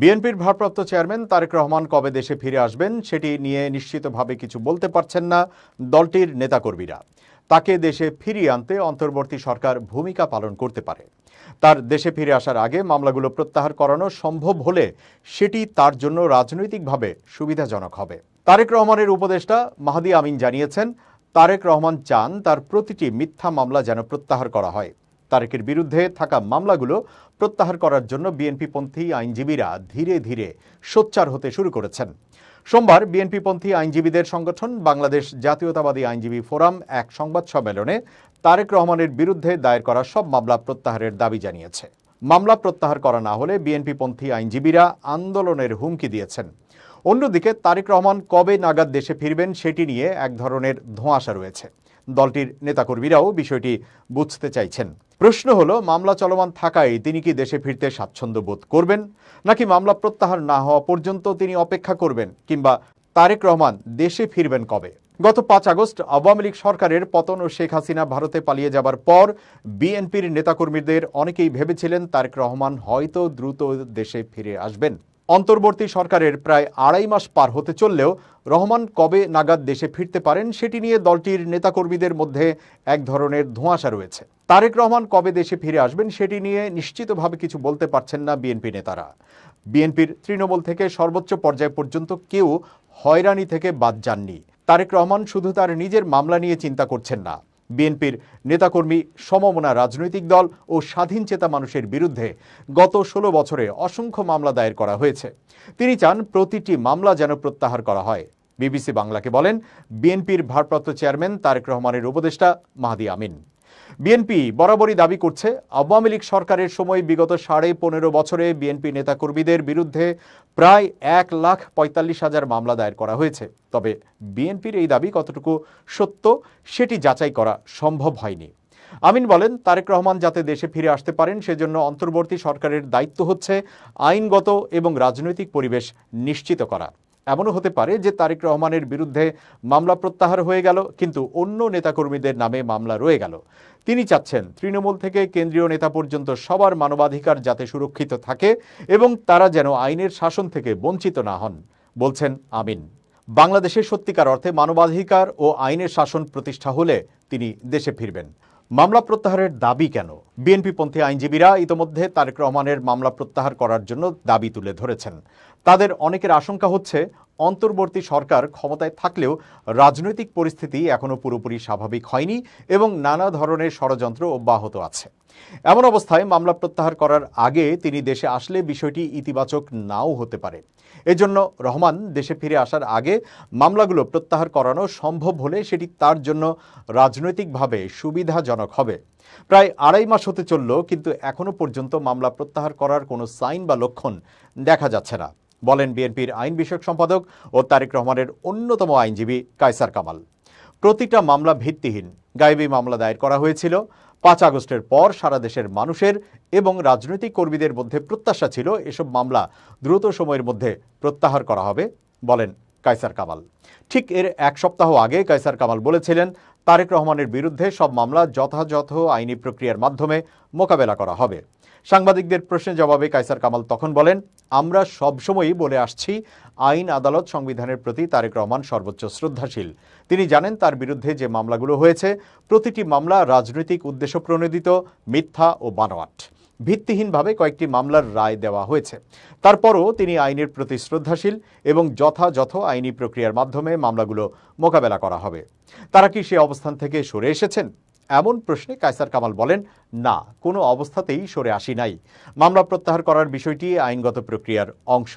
বিএনপির ভারপ্রাপ্ত চেয়ারম্যান তারেক রহমান কবে দেশে ফিরে আসবেন সেটি নিয়ে নিশ্চিতভাবে কিছু বলতে পারছেন না দলটির নেতাকর্মীরা তাকে দেশে ফিরিয়ে আনতে অন্তর্বর্তী সরকার ভূমিকা পালন করতে পারে তার দেশে ফিরে আসার আগে মামলাগুলো প্রত্যাহার করানো সম্ভব হলে সেটি তার জন্য রাজনৈতিকভাবে সুবিধাজনক হবে তারেক রহমানের উপদেষ্টা মাহাদি আমিন জানিয়েছেন তারেক রহমান চান তার প্রতিটি মিথ্যা মামলা যেন প্রত্যাহার করা হয় তারেকের বিরুদ্ধে থাকা মামলাগুলো প্রত্যাহার করার জন্য বিএনপিপন্থী আইনজীবীরা ধীরে ধীরে সোচ্চার হতে শুরু করেছেন সোমবার বিএনপিপন্থী আইনজীবীদের সংগঠন বাংলাদেশ জাতীয়তাবাদী আইনজীবী ফোরাম এক সংবাদ সম্মেলনে তারেক রহমানের বিরুদ্ধে দায়ের করা সব মামলা প্রত্যাহারের দাবি জানিয়েছে মামলা প্রত্যাহার করা না হলে বিএনপিপন্থী আইনজীবীরা আন্দোলনের হুমকি দিয়েছেন অন্যদিকে তারেক রহমান কবে নাগাদ দেশে ফিরবেন সেটি নিয়ে এক ধরনের ধোঁয়াশা রয়েছে দলটির নেতাকর্মীরাও বিষয়টি বুঝতে চাইছেন প্রশ্ন হলো মামলা চলমান থাকায় তিনি কি দেশে ফিরতে স্বাচ্ছন্দ্য বোধ করবেন নাকি মামলা প্রত্যাহার না হওয়া পর্যন্ত তিনি অপেক্ষা করবেন কিংবা তারেক রহমান দেশে ফিরবেন কবে গত পাঁচ আগস্ট আওয়ামী লীগ সরকারের পতন ও শেখ হাসিনা ভারতে পালিয়ে যাবার পর বিএনপির নেতাকর্মীদের অনেকেই ভেবেছিলেন তারেক রহমান হয়তো দ্রুত দেশে ফিরে আসবেন অন্তর্বর্তী সরকারের প্রায় আড়াই মাস পার হতে চললেও রহমান কবে নাগাদ দেশে ফিরতে পারেন সেটি নিয়ে দলটির নেতাকর্মীদের মধ্যে এক ধরনের ধোঁয়াশা রয়েছে তারেক রহমান কবে দেশে ফিরে আসবেন সেটি নিয়ে নিশ্চিতভাবে কিছু বলতে পারছেন না বিএনপি নেতারা বিএনপির তৃণমূল থেকে সর্বোচ্চ পর্যায় পর্যন্ত কেউ হয়রানি থেকে বাদ যাননি তারেক রহমান শুধু তার নিজের মামলা নিয়ে চিন্তা করছেন না বিএনপির নেতাকর্মী সমমনা রাজনৈতিক দল ও স্বাধীন চেতা মানুষের বিরুদ্ধে গত ষোলো বছরে অসংখ্য মামলা দায়ের করা হয়েছে তিনি চান প্রতিটি মামলা যেন প্রত্যাহার করা হয় বিবিসি বাংলাকে বলেন বিএনপির ভারপ্রাপ্ত চেয়ারম্যান তারেক রহমানের উপদেষ্টা মাহাদি আমিন বিএনপি বরাবরই দাবি করছে আওয়ামী লীগ সরকারের সময় বিগত সাড়ে পনেরো বছরে বিএনপি নেতাকর্মীদের বিরুদ্ধে প্রায় এক লাখ পঁয়তাল্লিশ হাজার মামলা দায়ের করা হয়েছে তবে বিএনপির এই দাবি কতটুকু সত্য সেটি যাচাই করা সম্ভব হয়নি আমিন বলেন তারেক রহমান যাতে দেশে ফিরে আসতে পারেন সেজন্য অন্তর্বর্তী সরকারের দায়িত্ব হচ্ছে আইনগত এবং রাজনৈতিক পরিবেশ নিশ্চিত করা এমনও হতে পারে যে তারেক রহমানের বিরুদ্ধে মামলা প্রত্যাহার হয়ে গেল কিন্তু অন্য নেতাকর্মীদের নামে মামলা রয়ে গেল তিনি চাচ্ছেন তৃণমূল থেকে কেন্দ্রীয় নেতা পর্যন্ত সবার মানবাধিকার যাতে সুরক্ষিত থাকে এবং তারা যেন আইনের শাসন থেকে বঞ্চিত না হন বলছেন আমিন বাংলাদেশে সত্যিকার অর্থে মানবাধিকার ও আইনের শাসন প্রতিষ্ঠা হলে তিনি দেশে ফিরবেন মামলা প্রত্যাহারের দাবি কেন বিএনপিপন্থী আইনজীবীরা ইতোমধ্যে তারেক রহমানের মামলা প্রত্যাহার করার জন্য দাবি তুলে ধরেছেন তাদের অনেকের আশঙ্কা হচ্ছে অন্তর্বর্তী সরকার ক্ষমতায় থাকলেও রাজনৈতিক পরিস্থিতি এখনও পুরোপুরি স্বাভাবিক হয়নি এবং নানা ধরনের ষড়যন্ত্র অব্যাহত আছে এমন অবস্থায় মামলা প্রত্যাহার করার আগে তিনি দেশে আসলে বিষয়টি ইতিবাচক নাও হতে পারে এজন্য রহমান দেশে ফিরে আসার আগে মামলাগুলো প্রত্যাহার করানো সম্ভব হলে সেটি তার জন্য রাজনৈতিকভাবে সুবিধাজনক হবে প্রায় আড়াই মাস হতে চলল কিন্তু এখনও পর্যন্ত মামলা প্রত্যাহার করার কোনো সাইন বা লক্ষণ দেখা যাচ্ছে না বলেন বিএনপির আইন বিষয়ক সম্পাদক ও তারেক রহমানের অন্যতম আইনজীবী কায়সার কামাল প্রতিটা মামলা ভিত্তিহীন গায়েবী মামলা দায়ের করা হয়েছিল পাঁচ আগস্টের পর সারা দেশের মানুষের এবং রাজনৈতিক কর্মীদের মধ্যে প্রত্যাশা ছিল এসব মামলা দ্রুত সময়ের মধ্যে প্রত্যাহার করা হবে বলেন কায়সার কামাল ঠিক এর এক সপ্তাহ আগে কায়সার কামাল বলেছিলেন তারেক রহমানের বিরুদ্ধে সব মামলা যথাযথ আইনি প্রক্রিয়ার মাধ্যমে মোকাবেলা করা হবে সাংবাদিকদের প্রশ্নের জবাবে কায়সার কামাল তখন বলেন আমরা সবসময়ই বলে আসছি আইন আদালত সংবিধানের প্রতি তারেক রহমান সর্বোচ্চ শ্রদ্ধাশীল তিনি জানেন তার বিরুদ্ধে যে মামলাগুলো হয়েছে প্রতিটি মামলা রাজনৈতিক উদ্দেশ্য প্রণোদিত মিথ্যা ও বানোয়াট ভিত্তিহীনভাবে কয়েকটি মামলার রায় দেওয়া হয়েছে তারপরও তিনি আইনের প্রতি শ্রদ্ধাশীল এবং যথাযথ আইনি প্রক্রিয়ার মাধ্যমে মামলাগুলো মোকাবেলা করা হবে তারা কি সে অবস্থান থেকে সরে এসেছেন এমন প্রশ্নে কায়সার কামাল বলেন না কোনো অবস্থাতেই সরে আসি নাই মামলা প্রত্যাহার করার বিষয়টি আইনগত প্রক্রিয়ার অংশ